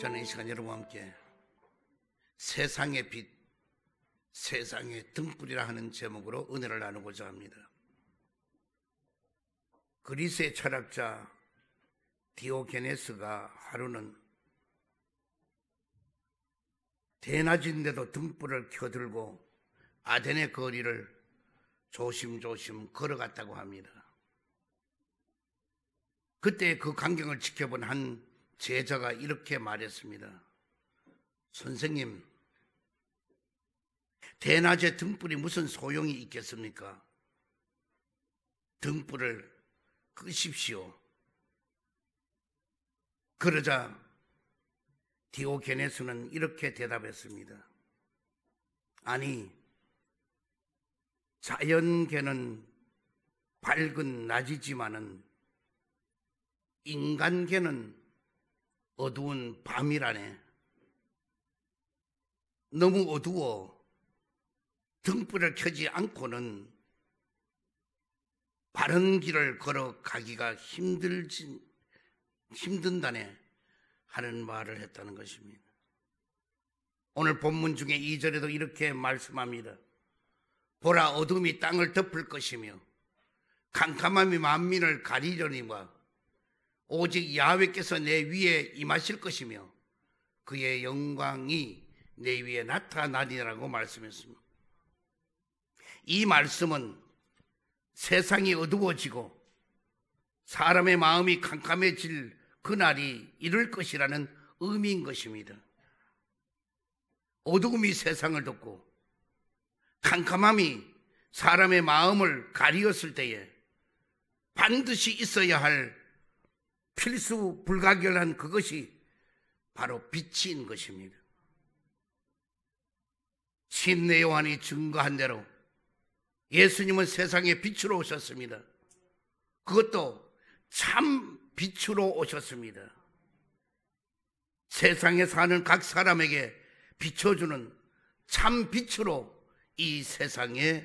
저는 이 시간 여러분과 함께 세상의 빛, 세상의 등불이라 하는 제목으로 은혜를 나누고자 합니다. 그리스의 철학자 디오게네스가 하루는 대낮인데도 등불을 켜들고 아덴의 거리를 조심조심 걸어갔다고 합니다. 그때 그 광경을 지켜본 한 제자가 이렇게 말했습니다. 선생님, 대낮에 등불이 무슨 소용이 있겠습니까? 등불을 끄십시오. 그러자 디오게네스는 이렇게 대답했습니다. 아니, 자연계는 밝은 낮이지만은 인간계는 어두운 밤이라네. 너무 어두워 등불을 켜지 않고는 바른 길을 걸어가기가 힘들지, 힘든다네. 하는 말을 했다는 것입니다. 오늘 본문 중에 2절에도 이렇게 말씀합니다. 보라 어둠이 땅을 덮을 것이며 캄캄함이 만민을 가리려니와 오직 야외께서 내 위에 임하실 것이며 그의 영광이 내 위에 나타나리라고 말씀했습니다. 이 말씀은 세상이 어두워지고 사람의 마음이 캄캄해질 그날이 이룰 것이라는 의미인 것입니다. 어두움이 세상을 덮고 캄캄함이 사람의 마음을 가리었을 때에 반드시 있어야 할 필수 불가결한 그것이 바로 빛인 것입니다. 신내 요한이 증거한 대로 예수님은 세상에 빛으로 오셨습니다. 그것도 참 빛으로 오셨습니다. 세상에 사는 각 사람에게 비춰주는 참 빛으로 이 세상에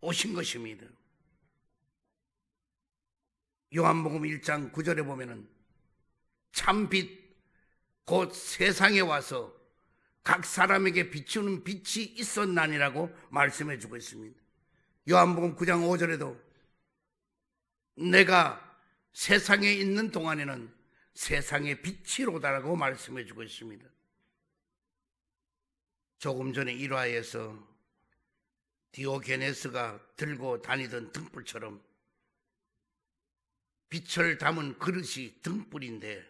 오신 것입니다. 요한복음 1장 9절에 보면은 참 빛 곧 세상에 와서 각 사람에게 비추는 빛이 있었나니라고 말씀해 주고 있습니다. 요한복음 9장 5절에도 내가 세상에 있는 동안에는 세상의 빛이로다라고 말씀해 주고 있습니다. 조금 전에 일화에서 디오게네스가 들고 다니던 등불처럼 빛을 담은 그릇이 등불인데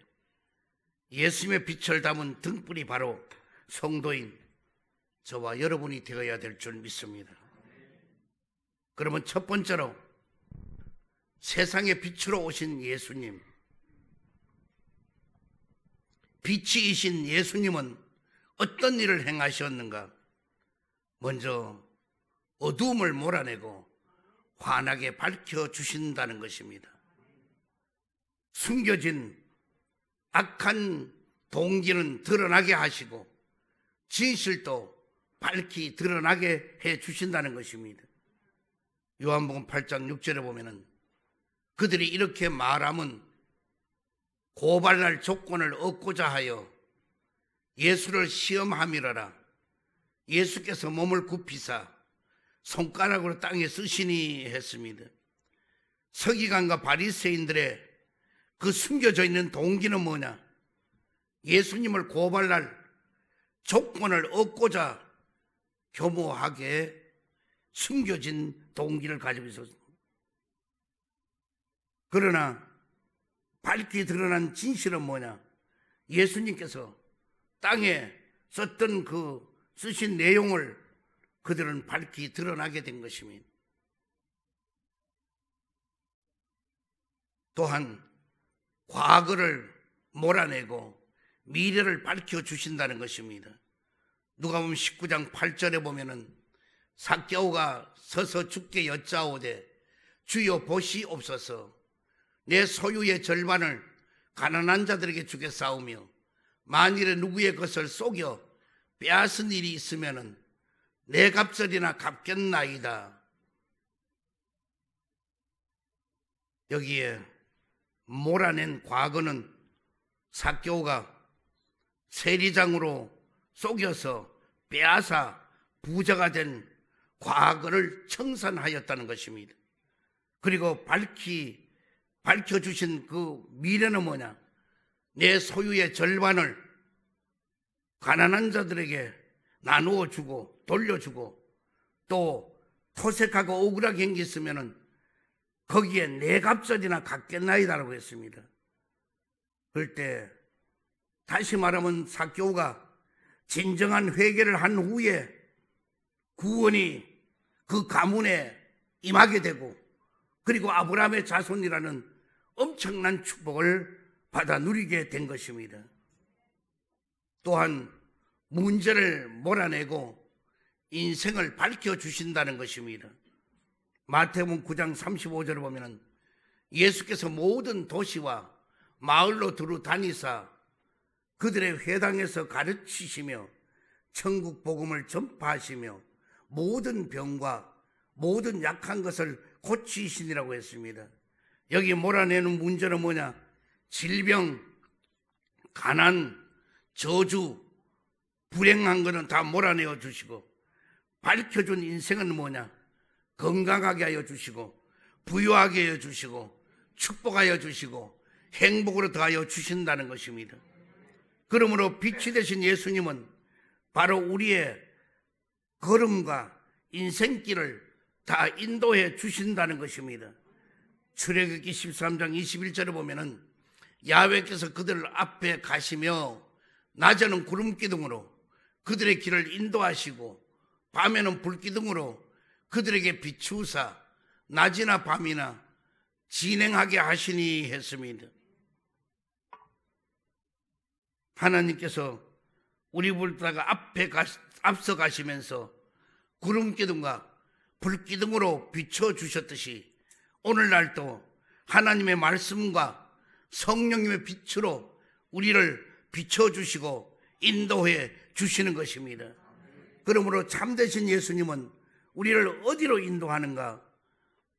예수님의 빛을 담은 등불이 바로 성도인 저와 여러분이 되어야 될 줄 믿습니다. 그러면 첫 번째로 세상의 빛으로 오신 예수님, 빛이이신 예수님은 어떤 일을 행하셨는가? 먼저 어두움을 몰아내고 환하게 밝혀 주신다는 것입니다. 숨겨진 악한 동기는 드러나게 하시고 진실도 밝히 드러나게 해 주신다는 것입니다. 요한복음 8장 6절에 보면은 그들이 이렇게 말함은 고발할 조건을 얻고자 하여 예수를 시험함이라라. 예수께서 몸을 굽히사 손가락으로 땅에 쓰시니 했습니다. 서기관과 바리새인들의 그 숨겨져 있는 동기는 뭐냐? 예수님을 고발할 조건을 얻고자 교모하게 숨겨진 동기를 가지고 있었습니다. 그러나 밝히 드러난 진실은 뭐냐? 예수님께서 땅에 썼던 그 쓰신 내용을 그들은 밝히 드러나게 된 것입니다. 또한 과거를 몰아내고 미래를 밝혀 주신다는 것입니다. 누가 보면 19장 8절에 보면은 사겨우가 서서 죽게 여짜오되 주여 보시옵소서 내 소유의 절반을 가난한 자들에게 주게 싸우며 만일에 누구의 것을 속여 빼앗은 일이 있으면은 내 갑절이나 갚겠나이다. 여기에 몰아낸 과거는 사교가 세리장으로 속여서 빼앗아 부자가 된 과거를 청산하였다는 것입니다. 그리고 밝히 밝혀주신 그 미래는 뭐냐? 내 소유의 절반을 가난한 자들에게 나누어 주고 돌려주고 또 토색하고 억울하게 행있으면 거기에 내 값절이나 갖겠나이다라고 했습니다. 그럴 때 다시 말하면 사교가 진정한 회개를 한 후에 구원이 그 가문에 임하게 되고 그리고 아브라함의 자손이라는 엄청난 축복을 받아 누리게 된 것입니다. 또한 문제를 몰아내고 인생을 밝혀 주신다는 것입니다. 마태복음 9장 35절을 보면은 예수께서 모든 도시와 마을로 두루 다니사 그들의 회당에서 가르치시며 천국 복음을 전파하시며 모든 병과 모든 약한 것을 고치시니라고 했습니다. 여기 몰아내는 문제는 뭐냐? 질병, 가난, 저주, 불행한 거는 다 몰아내어 주시고 밝혀준 인생은 뭐냐? 건강하게 하여 주시고 부유하게 하여 주시고 축복하여 주시고 행복으로 더하여 주신다는 것입니다. 그러므로 빛이 되신 예수님은 바로 우리의 걸음과 인생길을 다 인도해 주신다는 것입니다. 출애굽기 13장 21절에 보면은 야외께서 그들 앞에 가시며 낮에는 구름 기둥으로 그들의 길을 인도하시고 밤에는 불 기둥으로 그들에게 비추사 낮이나 밤이나 진행하게 하시니 했습니다. 하나님께서 우리 불다가 앞에 가, 앞서 가시면서 구름 기둥과 불 기둥으로 비춰 주셨듯이 오늘날도 하나님의 말씀과 성령님의 빛으로 우리를 비춰주시고 인도해 주시는 것입니다. 그러므로 참되신 예수님은 우리를 어디로 인도하는가?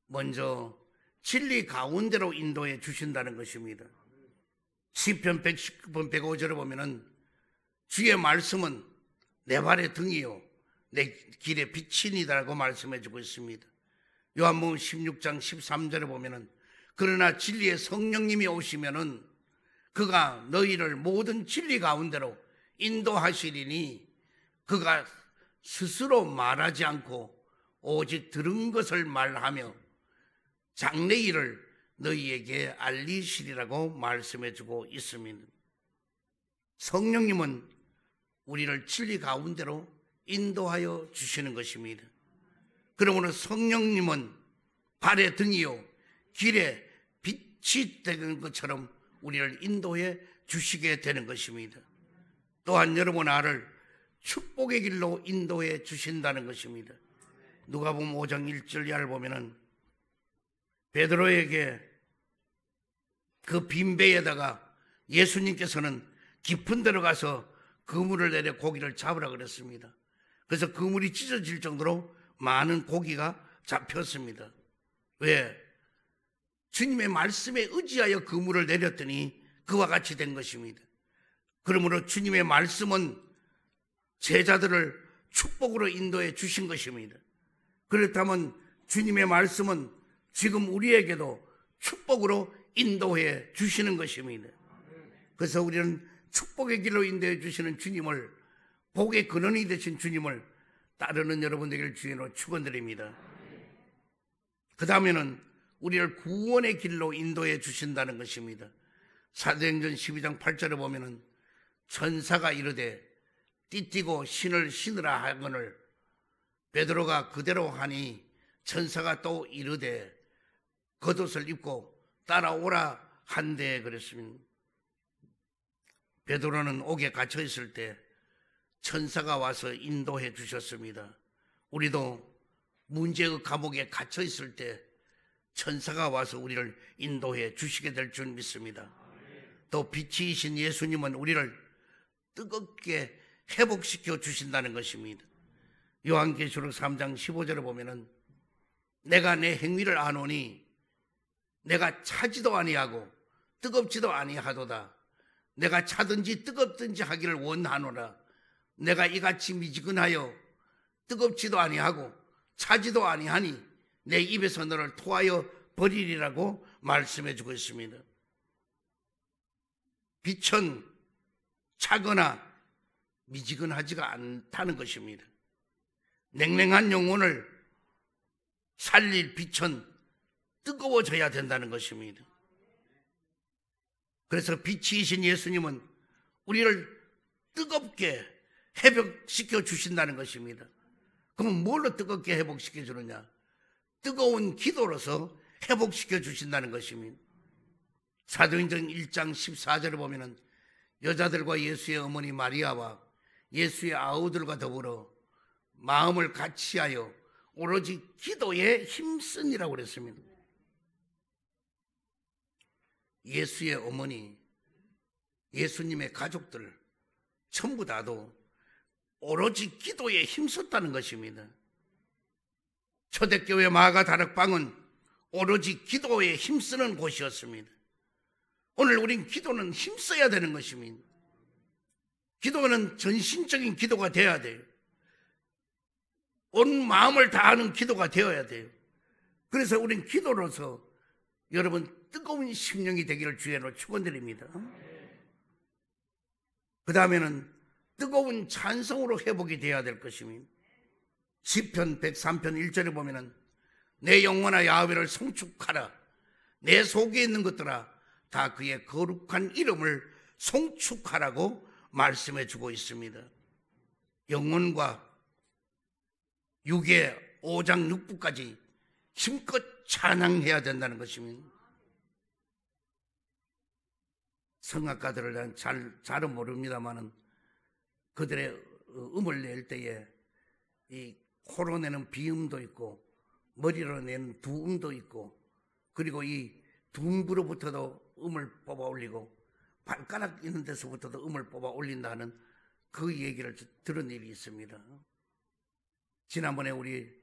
먼저 진리 가운데로 인도해 주신다는 것입니다. 시편 119편 105절을 보면은 주의 말씀은 내 발의 등이요 내 길의 빛이니라고 말씀해 주고 있습니다. 요한복음 16장 13절에 보면은 그러나 진리의 성령님이 오시면은 그가 너희를 모든 진리 가운데로 인도하시리니 그가 스스로 말하지 않고 오직 들은 것을 말하며 장래일을 너희에게 알리시리라고 말씀해 주고 있습니다. 성령님은 우리를 진리 가운데로 인도하여 주시는 것입니다. 그러므로 성령님은 발의 등이요 길에 빛이 되는 것처럼 우리를 인도해 주시게 되는 것입니다. 또한 여러분 아를 축복의 길로 인도해 주신다는 것입니다. 누가복음 5장 1절 이하를 보면은 베드로에게 그 빈배에다가 예수님께서는 깊은 데로 가서 그물을 내려 고기를 잡으라 그랬습니다. 그래서 그물이 찢어질 정도로 많은 고기가 잡혔습니다. 왜? 주님의 말씀에 의지하여 그물을 내렸더니 그와 같이 된 것입니다. 그러므로 주님의 말씀은 제자들을 축복으로 인도해 주신 것입니다. 그렇다면 주님의 말씀은 지금 우리에게도 축복으로 인도해 주시는 것입니다. 그래서 우리는 축복의 길로 인도해 주시는 주님을 복의 근원이 되신 주님을 따르는 여러분들에게 주인으로 축원드립니다. 그 다음에는 우리를 구원의 길로 인도해 주신다는 것입니다. 사도행전 12장 8절에 보면은 천사가 이르되 띠띠고 신을 신으라 하거늘 베드로가 그대로 하니 천사가 또 이르되 겉옷을 입고 따라오라 한대 그랬습니다. 베드로는 옥에 갇혀 있을 때 천사가 와서 인도해 주셨습니다. 우리도 문제의 감옥에 갇혀 있을 때 천사가 와서 우리를 인도해 주시게 될 줄 믿습니다. 또 빛이신 예수님은 우리를 뜨겁게 회복시켜 주신다는 것입니다. 요한계시록 3장 1 5절을 보면은 내가 내 행위를 아노니 내가 차지도 아니하고 뜨겁지도 아니하도다. 내가 차든지 뜨겁든지 하기를 원하노라. 내가 이같이 미지근하여 뜨겁지도 아니하고 차지도 아니하니 내 입에서 너를 토하여 버리리라고 말씀해 주고 있습니다. 빛은 차거나 미지근하지가 않다는 것입니다. 냉랭한 영혼을 살릴 빛은 뜨거워져야 된다는 것입니다. 그래서 빛이신 예수님은 우리를 뜨겁게 회복시켜 주신다는 것입니다. 그럼 뭘로 뜨겁게 회복시켜 주느냐? 뜨거운 기도로서 회복시켜 주신다는 것입니다. 사도행전 1장 14절을 보면은 여자들과 예수의 어머니 마리아와 예수의 아우들과 더불어 마음을 같이하여 오로지 기도에 힘쓰니라고 그랬습니다. 예수의 어머니, 예수님의 가족들 전부 다도 오로지 기도에 힘썼다는 것입니다. 초대교회 마가 다락방은 오로지 기도에 힘쓰는 곳이었습니다. 오늘 우린 기도는 힘써야 되는 것입니다. 기도는 전신적인 기도가 되어야 돼요. 온 마음을 다하는 기도가 되어야 돼요. 그래서 우린 기도로서 여러분 뜨거운 심령이 되기를 주의로 축원드립니다. 그 다음에는 뜨거운 찬성으로 회복이 되어야 될 것입니다. 시편 103편 1절에 보면은 내 영혼아 야훼를 송축하라 내 속에 있는 것들아 다 그의 거룩한 이름을 송축하라고 말씀해 주고 있습니다. 영혼과 육의 5장 6부까지 힘껏 찬양해야 된다는 것입니다. 성악가들을 잘, 잘은 모릅니다만은 그들의 음을 낼 때에 이 코로 내는 비음도 있고 머리로 내는 두음도 있고 그리고 이 둥부로부터도 음을 뽑아 올리고 발가락 있는 데서부터도 음을 뽑아 올린다는 그 얘기를 들은 일이 있습니다. 지난번에 우리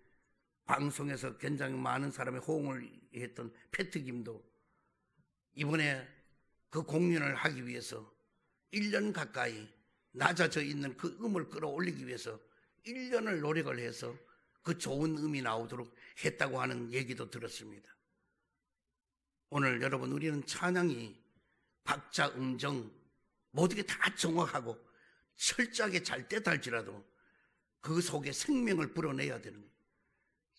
방송에서 굉장히 많은 사람의 호응을 했던 패트김도 이번에 그 공연을 하기 위해서 1년 가까이 낮아져 있는 그 음을 끌어올리기 위해서 1년을 노력을 해서 그 좋은 음이 나오도록 했다고 하는 얘기도 들었습니다. 오늘 여러분 우리는 찬양이 박자, 음정 모든 게 다 정확하고 철저하게 잘 때달지라도 그 속에 생명을 불어내야 되는 거예요.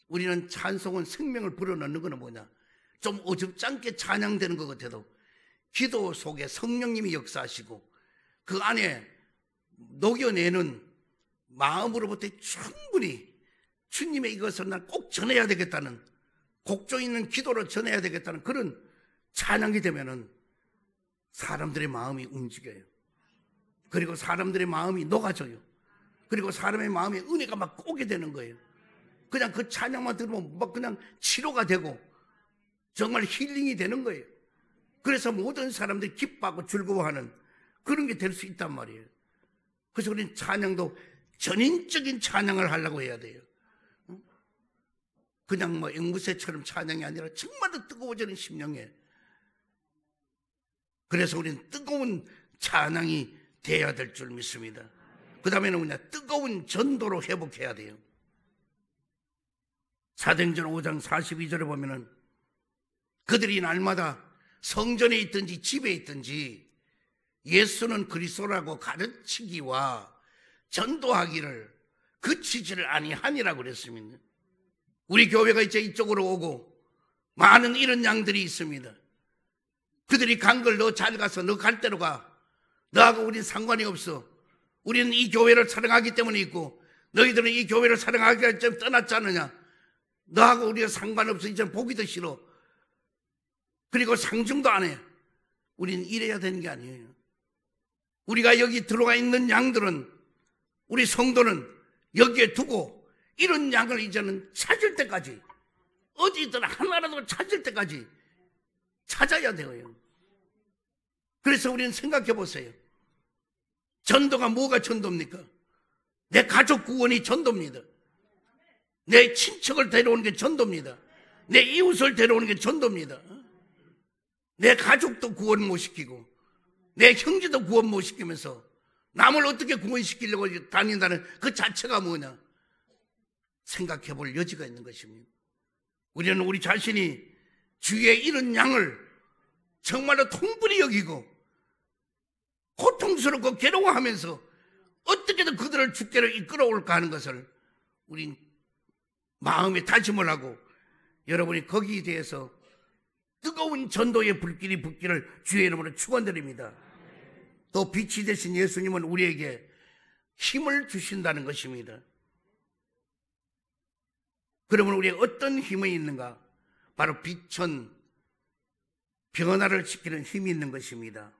우리는 찬송은 생명을 불어넣는 거는 뭐냐? 좀 어줍잖게 찬양되는 것 같아도 기도 속에 성령님이 역사하시고 그 안에 녹여내는 마음으로부터 충분히 주님의 이것을 난꼭 전해야 되겠다는 곡조 있는 기도로 전해야 되겠다는 그런 찬양이 되면은 사람들의 마음이 움직여요. 그리고 사람들의 마음이 녹아져요. 그리고 사람의 마음에 은혜가 막 오게 되는 거예요. 그냥 그 찬양만 들으면 막 그냥 치료가 되고 정말 힐링이 되는 거예요. 그래서 모든 사람들이 기뻐하고 즐거워하는 그런 게 될 수 있단 말이에요. 그래서 우리는 찬양도 전인적인 찬양을 하려고 해야 돼요. 어? 그냥 뭐 앵무새처럼 찬양이 아니라 정말로 뜨거워지는 심령에 그래서 우리는 뜨거운 찬양이 돼야 될 줄 믿습니다. 그 다음에는 우리 뜨거운 전도로 회복해야 돼요. 사도행전 5장 42절에 보면은 그들이 날마다 성전에 있든지 집에 있든지 예수는 그리스도라고 가르치기와 전도하기를 그치지를 아니하니라고 그랬습니다. 우리 교회가 이제 이쪽으로 오고 많은 이런 양들이 있습니다. 그들이 간 걸 너 잘 가서 너 갈 대로 가. 너하고 우린 상관이 없어. 우리는 이 교회를 사랑하기 때문에 있고 너희들은 이 교회를 사랑하기 때문 떠났잖느냐. 너하고 우리가 상관없어. 이제 보기도 싫어. 그리고 상중도 안 해. 우리는 이래야 되는 게 아니에요. 우리가 여기 들어가 있는 양들은 우리 성도는 여기에 두고 이런 양을 이제는 찾을 때까지 어디든 하나라도 찾을 때까지 찾아야 돼요. 그래서 우리는 생각해 보세요. 전도가 뭐가 전도입니까? 내 가족 구원이 전도입니다. 내 친척을 데려오는 게 전도입니다. 내 이웃을 데려오는 게 전도입니다. 내 가족도 구원 못 시키고 내 형제도 구원 못 시키면서 남을 어떻게 구원시키려고 다닌다는 그 자체가 뭐냐? 생각해 볼 여지가 있는 것입니다. 우리는 우리 자신이 주의 이런 양을 정말로 통분히 여기고 고통스럽고 괴로워하면서 어떻게든 그들을 죽게로 이끌어올까 하는 것을 우린 마음에 다짐을 하고 여러분이 거기에 대해서 뜨거운 전도의 불길이 붙기를 주의 이름으로 축원드립니다. 또 빛이 되신 예수님은 우리에게 힘을 주신다는 것입니다. 그러면 우리의 어떤 힘이 있는가? 바로 빛은 변화를 시키는 힘이 있는 것입니다.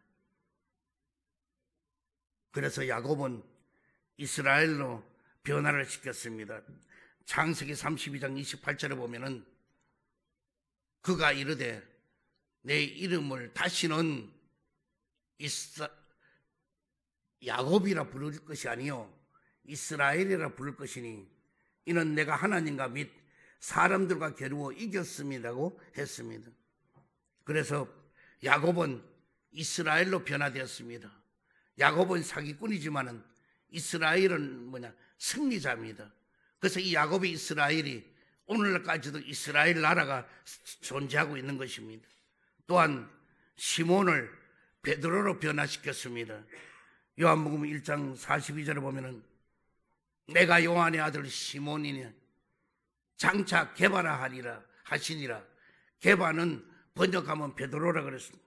그래서 야곱은 이스라엘로 변화를 시켰습니다. 창세기 32장 28절에 보면은 그가 이르되 내 이름을 다시는 야곱이라 부를 것이 아니요 이스라엘이라 부를 것이니 이는 내가 하나님과 및 사람들과 겨루어 이겼습니다고 했습니다. 그래서 야곱은 이스라엘로 변화되었습니다. 야곱은 사기꾼이지만은 이스라엘은 뭐냐 승리자입니다. 그래서 이야곱이 이스라엘이 오늘날까지도 이스라엘 나라가 존재하고 있는 것입니다. 또한 시몬을 베드로로 변화시켰습니다. 요한복음 1장 42절에 보면은 내가 요한의 아들 시몬이니 장차 개바나 하리라 하시니라 개바는 번역하면 베드로라 그랬습니다.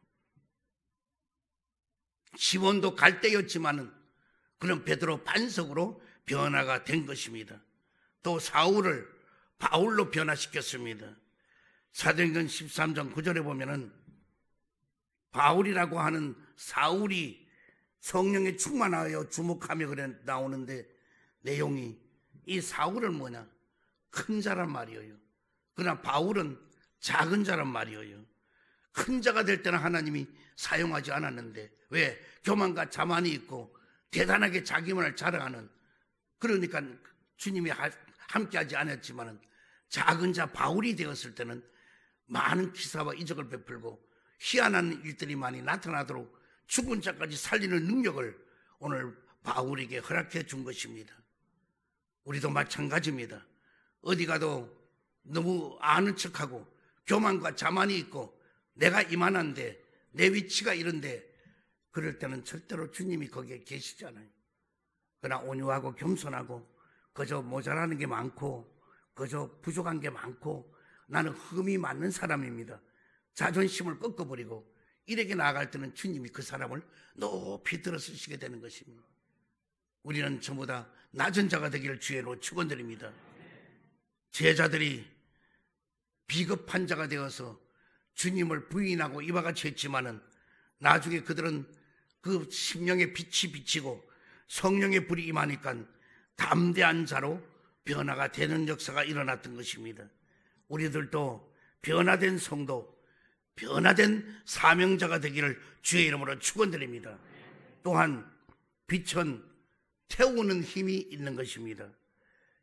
시몬도 갈대였지만은 그런 베드로 반석으로 변화가 된 것입니다. 또 사울을 바울로 변화시켰습니다. 사도행전 13장 9절에 보면은 바울이라고 하는 사울이 성령에 충만하여 주목하며 그래 나오는데 내용이 이 사울은 뭐냐? 큰 자란 말이에요. 그러나 바울은 작은 자란 말이에요. 큰 자가 될 때는 하나님이 사용하지 않았는데 왜? 교만과 자만이 있고 대단하게 자기만을 자랑하는 그러니까 주님이 함께하지 않았지만 작은 자 바울이 되었을 때는 많은 기사와 이적을 베풀고 희한한 일들이 많이 나타나도록 죽은 자까지 살리는 능력을 오늘 바울에게 허락해 준 것입니다. 우리도 마찬가지입니다. 어디 가도 너무 아는 척하고 교만과 자만이 있고 내가 이만한데 내 위치가 이런데 그럴 때는 절대로 주님이 거기에 계시잖아요. 그러나 온유하고 겸손하고 그저 모자라는 게 많고 그저 부족한 게 많고 나는 흠이 맞는 사람입니다. 자존심을 꺾어버리고 이렇게 나아갈 때는 주님이 그 사람을 높이 들어 쓰시게 되는 것입니다. 우리는 전부 다 낮은 자가 되기를 주의로 축원드립니다. 제자들이 비겁한 자가 되어서 주님을 부인하고 이와 같이 했지만은 나중에 그들은 그 심령의 빛이 비치고 성령의 불이 임하니까 담대한 자로 변화가 되는 역사가 일어났던 것입니다. 우리들도 변화된 성도, 변화된 사명자가 되기를 주의 이름으로 축원드립니다. 또한 빛은 태우는 힘이 있는 것입니다.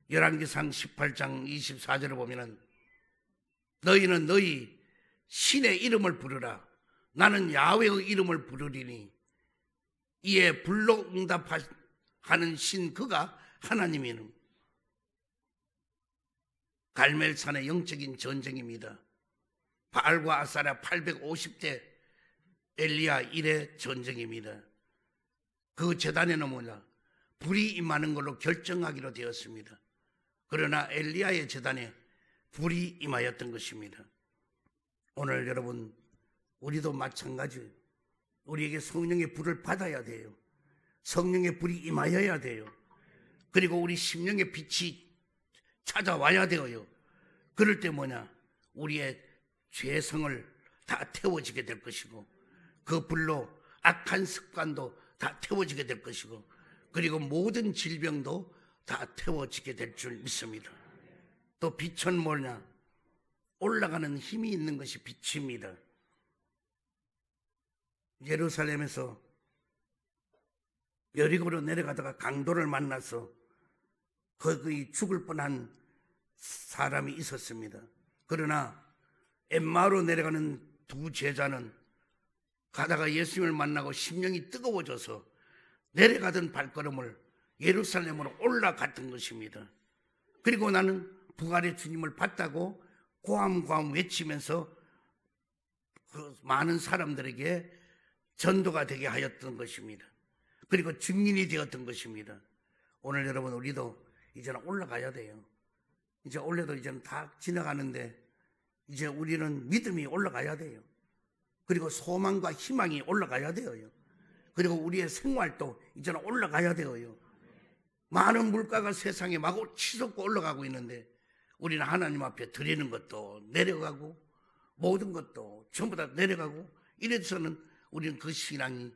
열왕기상 18장 24절을 보면은 너희는 너희 신의 이름을 부르라. 나는 야외의 이름을 부르리니 이에 불로 응답하는 신 그가 하나님이는 갈멜산의 영적인 전쟁입니다. 바알과 아사라 850대 엘리야 1의 전쟁입니다. 그 재단에는 뭐냐? 불이 임하는 걸로 결정하기로 되었습니다. 그러나 엘리야의 재단에 불이 임하였던 것입니다. 오늘 여러분, 우리도 마찬가지. 우리에게 성령의 불을 받아야 돼요. 성령의 불이 임하여야 돼요. 그리고 우리 심령의 빛이 찾아와야 되어요. 그럴 때 뭐냐? 우리의 죄성을 다 태워지게 될 것이고 그 불로 악한 습관도 다 태워지게 될 것이고 그리고 모든 질병도 다 태워지게 될 줄 믿습니다. 또 빛은 뭐냐? 올라가는 힘이 있는 것이 빛입니다. 예루살렘에서 여리고로 내려가다가 강도를 만나서 거의 죽을 뻔한 사람이 있었습니다. 그러나 엠마로 내려가는 두 제자는 가다가 예수님을 만나고 심령이 뜨거워져서 내려가던 발걸음을 예루살렘으로 올라갔던 것입니다. 그리고 나는 부활의 주님을 봤다고 고함고함 외치면서 그 많은 사람들에게 전도가 되게 하였던 것입니다. 그리고 증인이 되었던 것입니다. 오늘 여러분 우리도 이제는 올라가야 돼요. 이제 올해도 이제는 다 지나가는데 이제 우리는 믿음이 올라가야 돼요. 그리고 소망과 희망이 올라가야 돼요. 그리고 우리의 생활도 이제는 올라가야 돼요. 많은 물가가 세상에 마구 치솟고 올라가고 있는데 우리는 하나님 앞에 드리는 것도 내려가고 모든 것도 전부 다 내려가고 이래서는 우리는 그 신앙이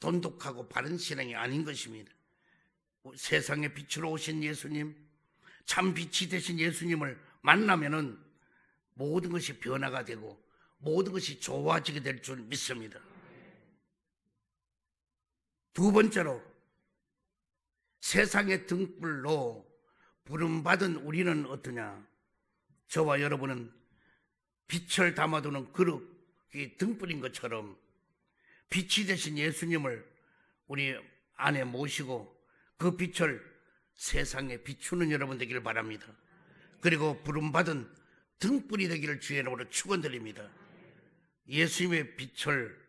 돈독하고 바른 신앙이 아닌 것입니다. 세상에 빛으로 오신 예수님, 참 빛이 되신 예수님을 만나면은 모든 것이 변화가 되고 모든 것이 좋아지게 될 줄 믿습니다. 두 번째로 세상의 등불로 부름받은 우리는 어떠냐? 저와 여러분은 빛을 담아두는 그릇이 등불인 것처럼 빛이 되신 예수님을 우리 안에 모시고 그 빛을 세상에 비추는 여러분 되기를 바랍니다. 그리고 부름받은 등불이 되기를 주의 이름으로 축원드립니다. 예수님의 빛을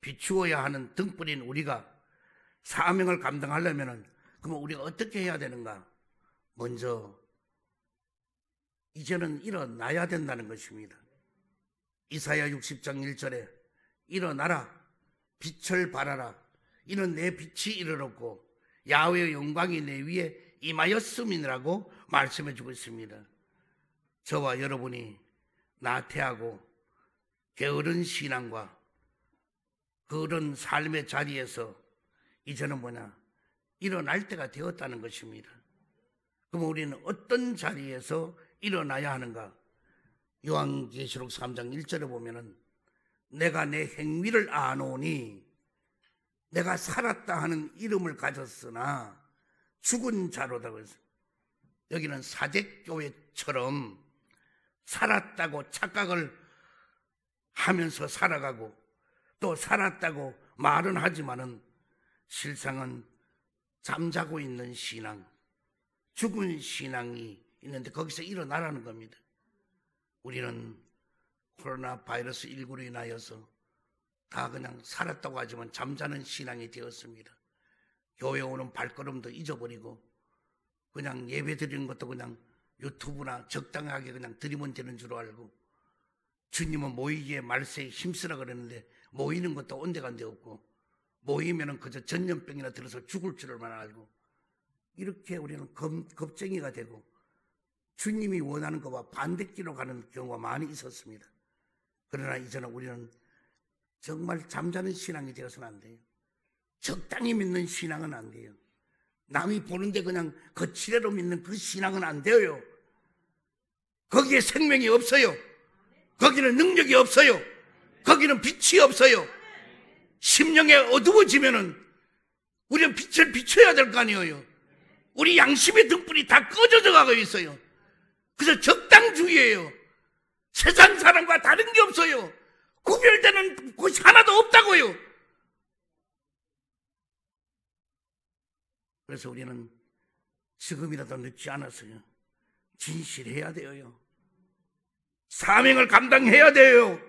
비추어야 하는 등불인 우리가 사명을 감당하려면 그러면 우리가 어떻게 해야 되는가? 먼저 이제는 일어나야 된다는 것입니다. 이사야 60장 1절에 일어나라 빛을 발하라 이는 내 빛이 이르렀고 야외의 영광이 내 위에 임하였음이라고 말씀해 주고 있습니다. 저와 여러분이 나태하고 게으른 신앙과 그런 삶의 자리에서 이제는 뭐냐 일어날 때가 되었다는 것입니다. 그럼 우리는 어떤 자리에서 일어나야 하는가? 요한계시록 3장 1절에 보면은 내가 내 행위를 아노니 내가 살았다 하는 이름을 가졌으나 죽은 자로다 그래서 여기는 사제교회처럼 살았다고 착각을 하면서 살아가고 또 살았다고 말은 하지만은 실상은 잠자고 있는 신앙, 죽은 신앙이 있는데 거기서 일어나라는 겁니다. 우리는 코로나 바이러스 19로 인하여서 다 그냥 살았다고 하지만 잠자는 신앙이 되었습니다. 교회 오는 발걸음도 잊어버리고 그냥 예배 드리는 것도 그냥 유튜브나 적당하게 그냥 드리면 되는 줄 알고 주님은 모이기에 말세에 힘쓰라 그랬는데 모이는 것도 온데간데 없고 모이면은 그저 전염병이나 들어서 죽을 줄만 알고 이렇게 우리는 겁, 겁쟁이가 되고 주님이 원하는 것과 반대길로 가는 경우가 많이 있었습니다. 그러나 이제는 우리는 정말 잠자는 신앙이 되어서는 안 돼요. 적당히 믿는 신앙은 안 돼요. 남이 보는데 그냥 거칠애로 믿는 그 신앙은 안 돼요. 거기에 생명이 없어요. 거기는 능력이 없어요. 거기는 빛이 없어요. 심령에 어두워지면은 우리는 빛을 비춰야 될 거 아니에요. 우리 양심의 등불이 다 꺼져져 가고 있어요. 그래서 적당주의예요. 세상 사람과 다른 게 없어요. 구별되는 곳이 하나도 없다고요. 그래서 우리는 지금이라도 늦지 않았어요. 진실해야 돼요. 사명을 감당해야 돼요.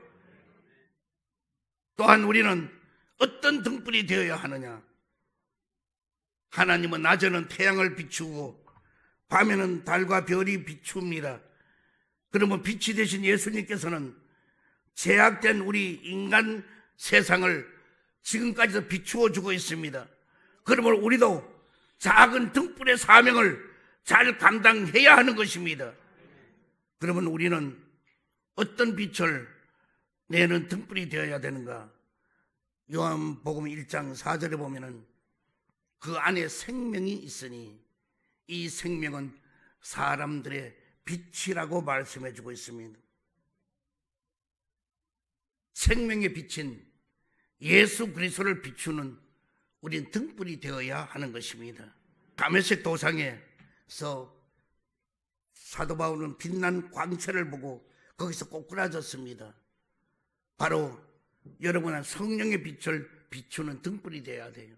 또한 우리는 어떤 등불이 되어야 하느냐. 하나님은 낮에는 태양을 비추고 밤에는 달과 별이 비춥니다. 그러면 빛이 되신 예수님께서는 제약된 우리 인간 세상을 지금까지도 비추어 주고 있습니다. 그러면 우리도 작은 등불의 사명을 잘 감당해야 하는 것입니다. 그러면 우리는 어떤 빛을 내는 등불이 되어야 되는가? 요한복음 1장 4절에 보면은 그 안에 생명이 있으니 이 생명은 사람들의 빛이라고 말씀해 주고 있습니다. 생명의 빛인 예수 그리스도를 비추는 우린 등불이 되어야 하는 것입니다. 가메색 도상에서 사도 바울은 빛난 광채를 보고 거기서 꼬꾸라졌습니다. 바로 여러분은 성령의 빛을 비추는 등불이 되어야 돼요.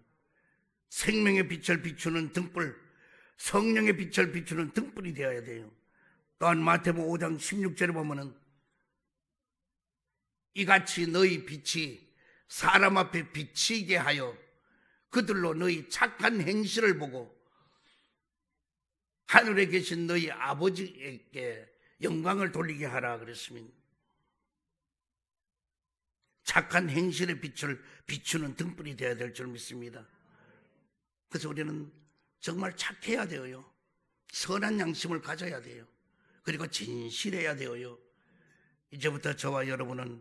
생명의 빛을 비추는 등불, 성령의 빛을 비추는 등불이 되어야 돼요. 또한 마태복 5장 16절에 보면은 이같이 너희 빛이 사람 앞에 비치게 하여 그들로 너희 착한 행실을 보고 하늘에 계신 너희 아버지에게 영광을 돌리게 하라 그랬습니다. 착한 행실의 빛을 비추는 등불이 되어야 될 줄 믿습니다. 그래서 우리는 정말 착해야 되어요 선한 양심을 가져야 돼요. 그리고 진실해야 되어요 이제부터 저와 여러분은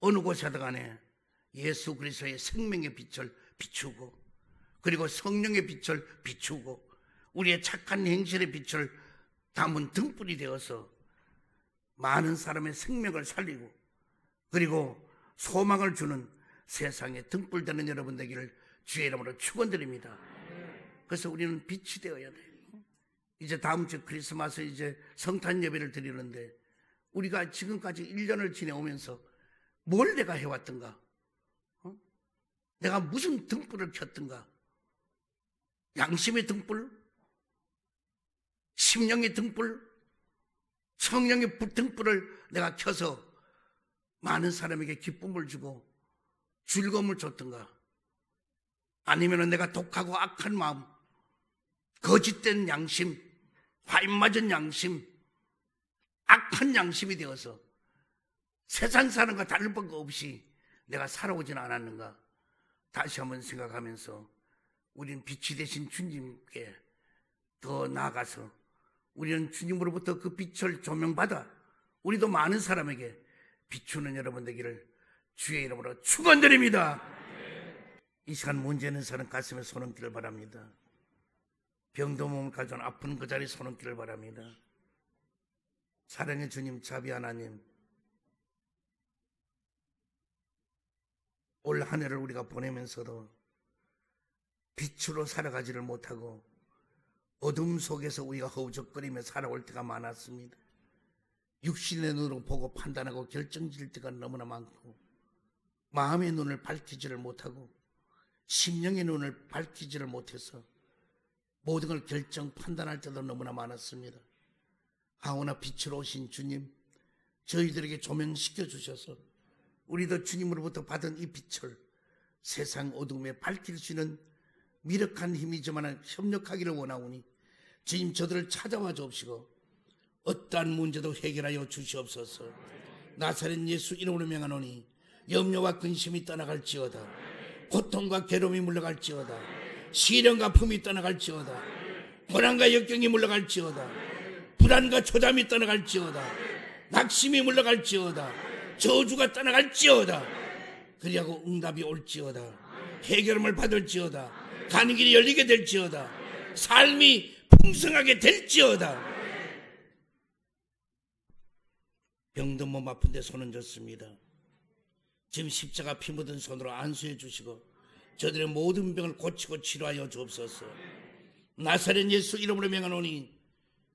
어느 곳에든 간에 예수 그리스도의 생명의 빛을 비추고 그리고 성령의 빛을 비추고 우리의 착한 행실의 빛을 담은 등불이 되어서 많은 사람의 생명을 살리고 그리고 소망을 주는 세상의 등불 되는 여러분 되기를 주의 이름으로 축원드립니다. 그래서 우리는 빛이 되어야 돼요. 이제 다음 주 크리스마스 이제 성탄 예배를 드리는데 우리가 지금까지 1년을 지내오면서 뭘 내가 해왔던가 내가 무슨 등불을 폈던가? 양심의 등불? 심령의 등불? 성령의 등불을 내가 켜서 많은 사람에게 기쁨을 주고 즐거움을 줬던가? 아니면 내가 독하고 악한 마음, 거짓된 양심, 화인 맞은 양심, 악한 양심이 되어서 세상 사는 거 다를 바가 없이 내가 살아오진 않았는가? 다시 한번 생각하면서 우리는 빛이 되신 주님께 더 나아가서 우리는 주님으로부터 그 빛을 조명받아 우리도 많은 사람에게 비추는 여러분 되기를 주의 이름으로 축원드립니다. 이 시간 문제 는 사람 가슴에 손 얹기를 바랍니다. 병도 몸을 가져온 아픈 그 자리에 손 얹기를 바랍니다. 사랑의 주님, 자비 하나님, 올한 해를 우리가 보내면서도 빛으로 살아가지를 못하고 어둠 속에서 우리가 허우적거리며 살아올 때가 많았습니다. 육신의 눈으로 보고 판단하고 결정질 때가 너무나 많고 마음의 눈을 밝히지를 못하고 심령의 눈을 밝히지를 못해서 모든 걸 결정 판단할 때도 너무나 많았습니다. 하오나 빛으로 오신 주님 저희들에게 조명시켜 주셔서 우리도 주님으로부터 받은 이 빛을 세상 어둠에 밝힐 수 있는 미력한 힘이지만 협력하기를 원하오니 주님 저들을 찾아와 주옵시고 어떠한 문제도 해결하여 주시옵소서 나사렛 예수 이름으로 명하노니 염려와 근심이 떠나갈지어다 고통과 괴로움이 물러갈지어다 시련과 품이 떠나갈지어다 고난과 역경이 물러갈지어다 불안과 초담이 떠나갈지어다 낙심이 물러갈지어다 저주가 떠나갈지어다. 그리하고 응답이 올지어다. 해결함을 받을지어다. 가는 길이 열리게 될지어다. 삶이 풍성하게 될지어다. 병도몸 아픈데 손은 졌습니다. 지금 십자가 피 묻은 손으로 안수해 주시고 저들의 모든 병을 고치고 치료하여 주옵소서. 나사렛 예수 이름으로 명하노니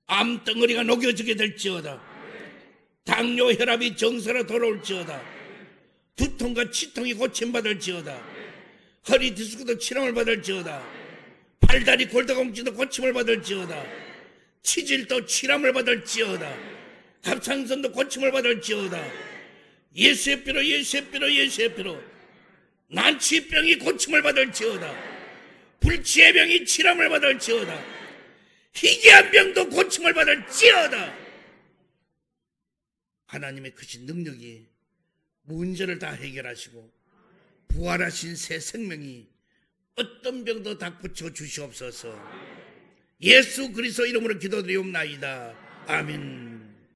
암덩어리가 녹여지게 될지어다. 당뇨 혈압이 정서로 돌아올지어다. 두통과 치통이 고침받을지어다. 허리 디스크도 치료을 받을지어다. 팔다리 골다공증도 고침을 받을지어다. 치질도 치람을 받을지어다. 갑상선도 고침을 받을지어다. 예수의 피로 예수의 피로 예수의 피로 난치병이 고침을 받을지어다. 불치의 병이 치람을 받을지어다. 희귀한 병도 고침을 받을지어다. 하나님의 크신 능력이 문제를 다 해결하시고 부활하신 새 생명이 어떤 병도 다 붙여 주시옵소서. 예수 그리스도 이름으로 기도드리옵나이다. 아멘.